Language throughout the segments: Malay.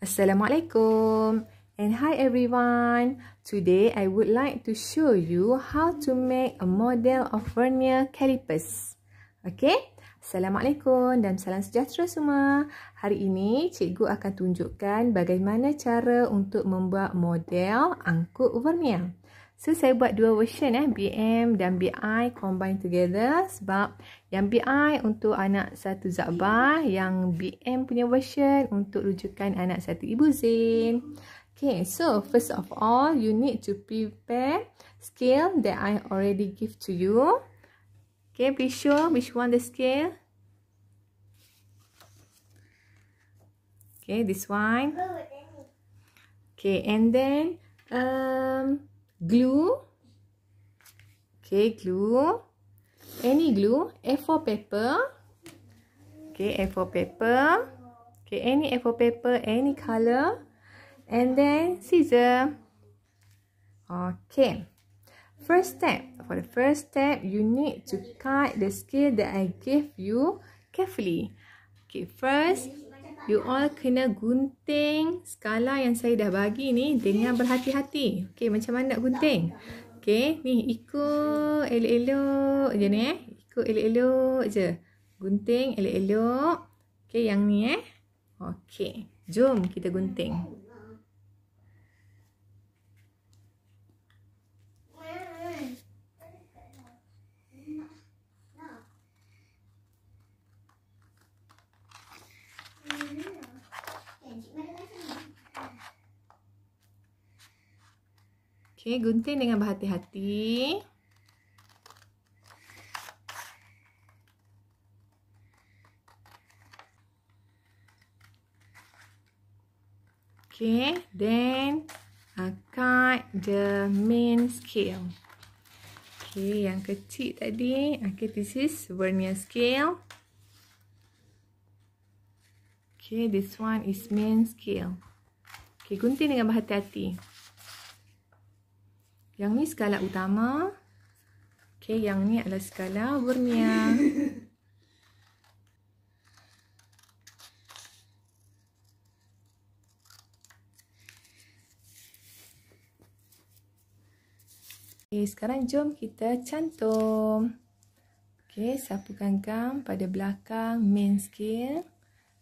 Assalamualaikum and hi everyone. Today I would like to show you how to make a model of vernier calipers. Okay? Assalamualaikum dan salam sejahtera semua. Hari ini cikgu akan tunjukkan bagaimana cara untuk membuat model angkut vernier. So saya buat dua version eh BM dan BI combine together sebab yang BI untuk anak satu zabah yang BM punya version untuk rujukan anak satu ibu Zain. Okay, so first of all you need to prepare scale that I already give to you. Okay, be sure which one the scale. Okay, this one. Oh, okay, and then um glue okay glue any glue a4 paper okay a4 paper okay any a4 paper any color and then scissor okay first step for the first step you need to cut the scale that i gave you carefully okay first You all kena gunting skala yang saya dah bagi ni dengan berhati-hati. Okay, macam mana nak gunting? Okay, ni ikut elok-elok je ni eh. Ikut elok-elok je. Gunting elok-elok. Okay, yang ni eh. Okay, jom kita gunting. Okey, gunting dengan berhati-hati. Okay, then uh, cut the main scale. Okay, yang kecil tadi. Okay, this is vernier scale. Okay, this one is main scale. Okay, gunting dengan berhati-hati. Yang ni skala utama. Okay, yang ni adalah skala vernia. Okay, sekarang jom kita cantum. Okay, sapukan gam pada belakang main skin.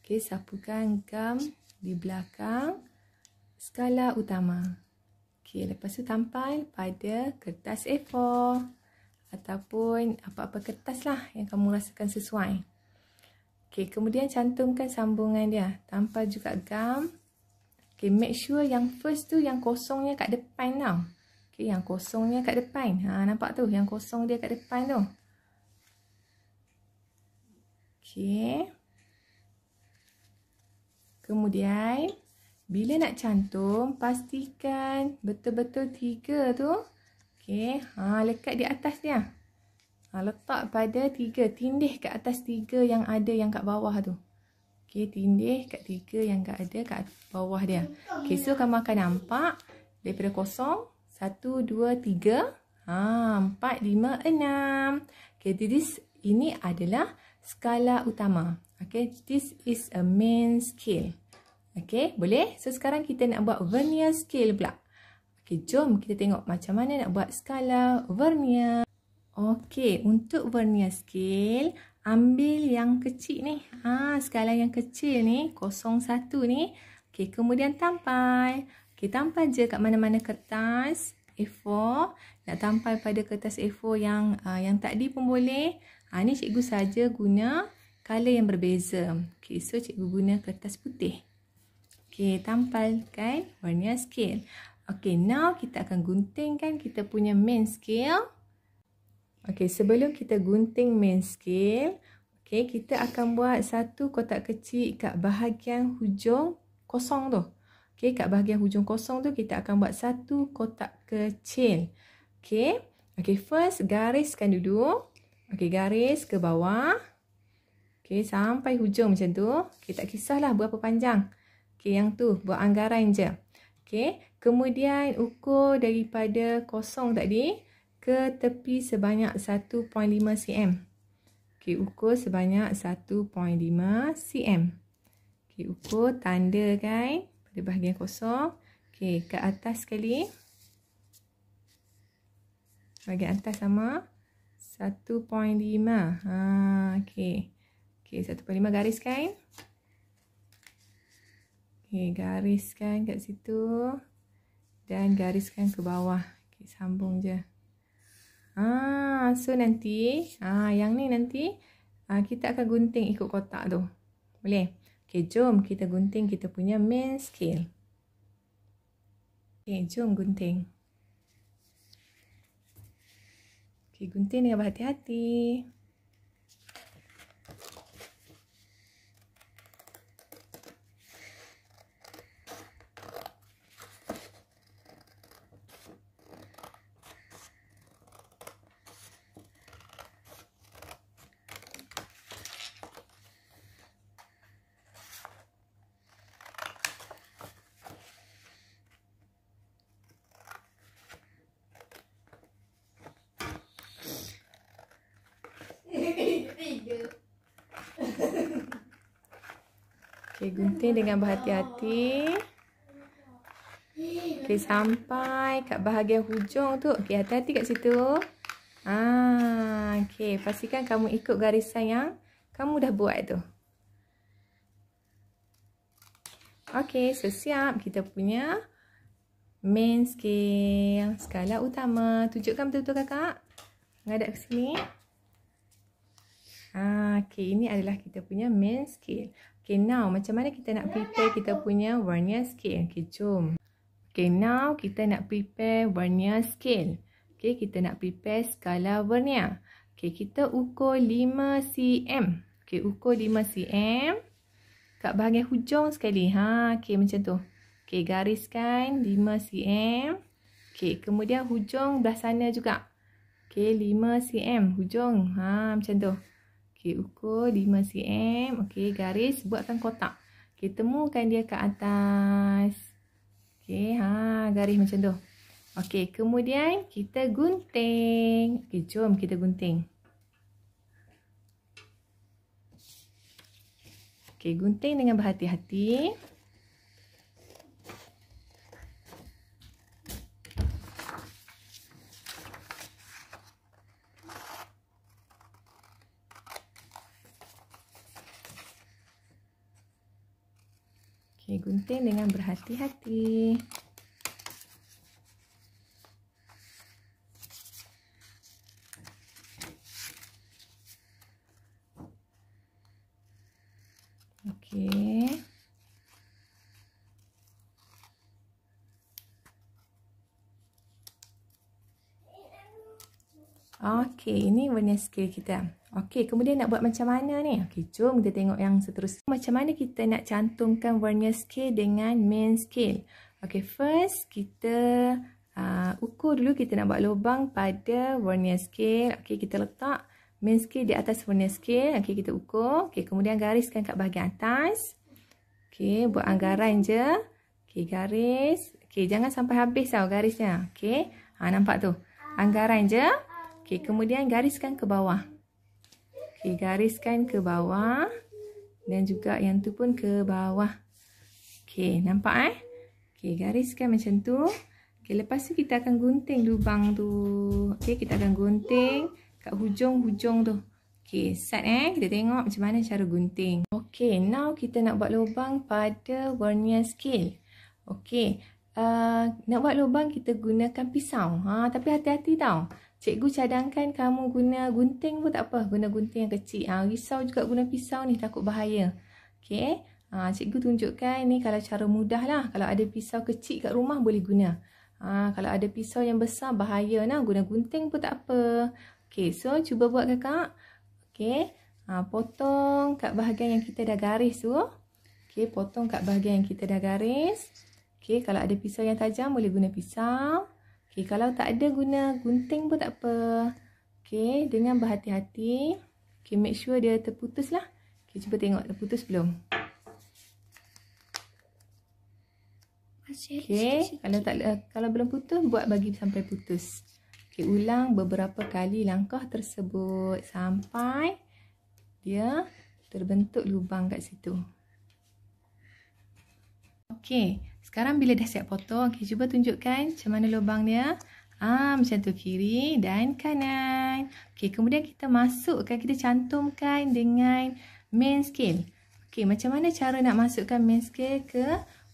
Okay, sapukan gam di belakang skala utama. Okey, lepas tu tampal pada kertas A4 ataupun apa-apa kertas lah yang kamu rasakan sesuai. Okey, kemudian cantumkan sambungan dia. Tampal juga gam. Okey, make sure yang first tu yang kosongnya kat depan tau. Okey, yang kosongnya kat depan. Ha, nampak tu yang kosong dia kat depan tu. Okey. Kemudian bila nak cantum, pastikan betul-betul tiga tu. Okey, ha lekat di atas dia. Ha letak pada tiga, tindih kat atas tiga yang ada yang kat bawah tu. Okey, tindih kat tiga yang kat ada kat bawah dia. Okey, so kamu akan nampak daripada kosong, satu, dua, tiga, ha, empat, lima, enam. Okey, this ini adalah skala utama. Okey, this is a main scale. Okey, boleh? So sekarang kita nak buat vernier scale pula. Okey, jom kita tengok macam mana nak buat skala vernier. Okey, untuk vernier scale, ambil yang kecil ni. Ha, skala yang kecil ni, 01 ni. Okey, kemudian tampai. Okey, tampai je kat mana-mana kertas A4. Nak tampai pada kertas A4 yang uh, yang tadi pun boleh. Ha, ni cikgu saja guna color yang berbeza. Okey, so cikgu guna kertas putih. Okey, tampalkan warna scale. Okey, now kita akan guntingkan kita punya main scale. Okey, sebelum kita gunting main scale, okey, kita akan buat satu kotak kecil kat bahagian hujung kosong tu. Okey, kat bahagian hujung kosong tu kita akan buat satu kotak kecil. Okey. Okey, first gariskan dulu. Okey, garis ke bawah. Okey, sampai hujung macam tu. Okey, tak kisahlah berapa panjang. Okey, yang tu buat anggaran je. Okey, kemudian ukur daripada kosong tadi ke tepi sebanyak 1.5 cm. Okey, ukur sebanyak 1.5 cm. Okey, ukur tanda kan pada bahagian kosong. Okey, ke atas sekali. Bahagian atas sama. 1.5. Ha, okey. Okey, 1.5 garis kan. Okay, gariskan kat situ dan gariskan ke bawah. Okay, sambung je. Ah, so nanti ah yang ni nanti ah, kita akan gunting ikut kotak tu. Boleh? Okay, jom kita gunting kita punya main scale. Okay, jom gunting. Okay, gunting dengan berhati-hati. Okey, gunting dengan berhati-hati. Okey, sampai kat bahagian hujung tu. Okey, hati-hati kat situ. Ah, okey, pastikan kamu ikut garisan yang kamu dah buat tu. Okey, so siap kita punya main scale skala utama. Tunjukkan betul-betul kakak. Ngadap ke sini. Okay, ini adalah kita punya main scale. Okay, now macam mana kita nak prepare kita punya vernier scale? Okay, jom. Okay, now kita nak prepare vernier scale. Okay, kita nak prepare skala vernier. Okay, kita ukur 5 cm. Okay, ukur 5 cm. Kat bahagian hujung sekali. Ha, okay, macam tu. Okay, gariskan 5 cm. Okay, kemudian hujung belah sana juga. Okay, 5 cm. Hujung. Ha, macam tu. Okey, ukur 5 cm. Okey, garis buatkan kotak. Okey, temukan dia ke atas. Okey, ha, garis macam tu. Okey, kemudian kita gunting. Okey, jom kita gunting. Okey, gunting dengan berhati-hati. dengan berhati-hati Oke. Oke, ini warna skill kita. Okey, kemudian nak buat macam mana ni? Okey, jom kita tengok yang seterusnya. Macam mana kita nak cantumkan vernier scale dengan main scale? Okey, first kita uh, ukur dulu kita nak buat lubang pada vernier scale. Okey, kita letak main scale di atas vernier scale. Okey, kita ukur. Okey, kemudian gariskan kat bahagian atas. Okey, buat anggaran je. Okey, garis. Okey, jangan sampai habis tau garisnya. Okey, ha, nampak tu. Anggaran je. Okey, kemudian gariskan ke bawah. Okay, gariskan ke bawah dan juga yang tu pun ke bawah. Okey, nampak eh? Okey, gariskan macam tu. Okey, lepas tu kita akan gunting lubang tu. Okey, kita akan gunting kat hujung-hujung tu. Okey, set eh. Kita tengok macam mana cara gunting. Okey, now kita nak buat lubang pada vernier scale. Okey, uh, nak buat lubang kita gunakan pisau. Ha, tapi hati-hati tau. Cikgu cadangkan kamu guna gunting pun tak apa. Guna gunting yang kecil. Ha, risau juga guna pisau ni takut bahaya. Okay. Ha, eh? ah, cikgu tunjukkan ni kalau cara mudah lah. Kalau ada pisau kecil kat rumah boleh guna. Ha, kalau ada pisau yang besar bahaya lah. Guna gunting pun tak apa. Okay. So cuba buat kakak. Okay. Ha, potong kat bahagian yang kita dah garis tu. Okay. Potong kat bahagian yang kita dah garis. Okay. Kalau ada pisau yang tajam boleh guna Pisau. Okay, eh, kalau tak ada guna gunting pun tak apa. Okay, dengan berhati-hati. Okay, make sure dia terputus lah. Okay, cuba tengok terputus belum. Okay, kalau tak kalau belum putus, buat bagi sampai putus. Okay, ulang beberapa kali langkah tersebut sampai dia terbentuk lubang kat situ. Okay, sekarang bila dah siap potong, okay, cuba tunjukkan macam mana lubangnya. Ah, macam tu kiri dan kanan. Okay, kemudian kita masukkan, kita cantumkan dengan main scale. Okay, macam mana cara nak masukkan main scale ke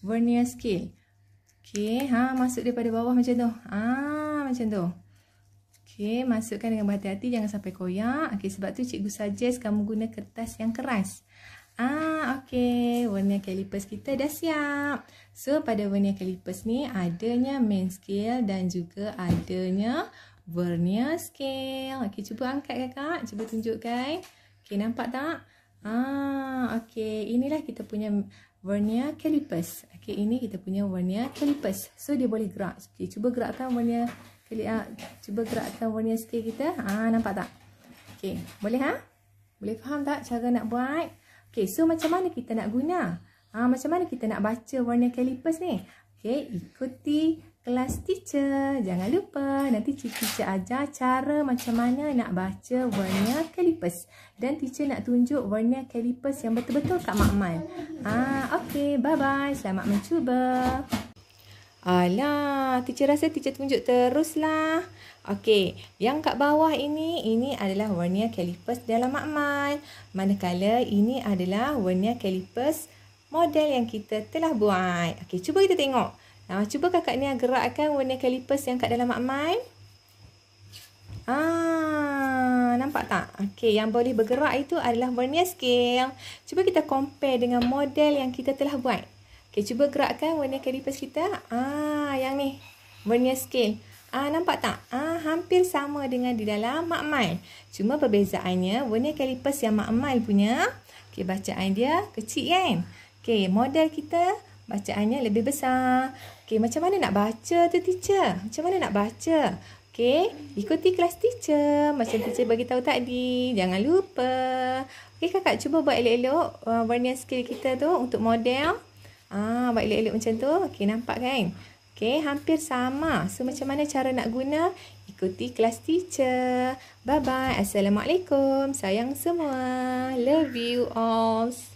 vernier scale? Okay, ha, masuk daripada bawah macam tu. Ah, macam tu. Okay, masukkan dengan berhati-hati, jangan sampai koyak. Okey, sebab tu cikgu suggest kamu guna kertas yang keras. Ah, okey. Warna kalipers kita dah siap. So, pada warna kalipers ni adanya main scale dan juga adanya vernier scale. Okey, cuba angkat kak, Cuba tunjukkan. Okey, nampak tak? Ah, okey. Inilah kita punya vernier kalipers. Okey, ini kita punya warna kalipers. So, dia boleh gerak. Okey, cuba gerakkan vernier calipers. Ah, cuba gerakkan vernier scale kita. Ah, nampak tak? Okey, boleh ha? Boleh faham tak cara nak buat? Okay, so macam mana kita nak guna? Ha, macam mana kita nak baca warna calipers ni? Okay, ikuti kelas teacher. Jangan lupa, nanti teacher ajar cara macam mana nak baca warna calipers. Dan teacher nak tunjuk warna calipers yang betul-betul kat makmal. Ah, ha, okay, bye-bye. Selamat mencuba. Alah, teacher rasa teacher tunjuk teruslah. Okey, yang kat bawah ini, ini adalah warna calipers dalam makmal. Manakala ini adalah warna calipers model yang kita telah buat. Okey, cuba kita tengok. Nah, cuba kakak ni gerakkan warna calipers yang kat dalam makmal. Ah, nampak tak? Okey, yang boleh bergerak itu adalah warna scale. Cuba kita compare dengan model yang kita telah buat. Okey, cuba gerakkan warna calipers kita. Ah, yang ni. warna scale. Ah nampak tak? Ah hampir sama dengan di dalam makmal. Cuma perbezaannya warna calipers yang makmal punya, okey bacaan dia kecil kan? Okey, model kita bacaannya lebih besar. Okey, macam mana nak baca tu teacher? Macam mana nak baca? Okey, ikuti kelas teacher. Macam teacher bagi tahu tadi. Jangan lupa. Okey, kakak cuba buat elok-elok uh, warna vernier skill kita tu untuk model. Ah, buat elok-elok macam tu. Okey, nampak kan? Okey, hampir sama. So macam mana cara nak guna? Ikuti kelas teacher. Bye bye. Assalamualaikum. Sayang semua. Love you all.